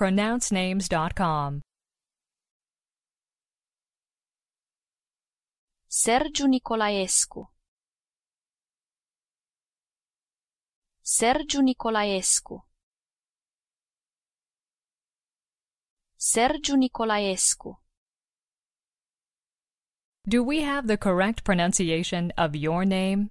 pronouncenames.com. Sergiu Nicolaescu Sergiu Nicolaescu Sergiu Nicolaescu Do we have the correct pronunciation of your name?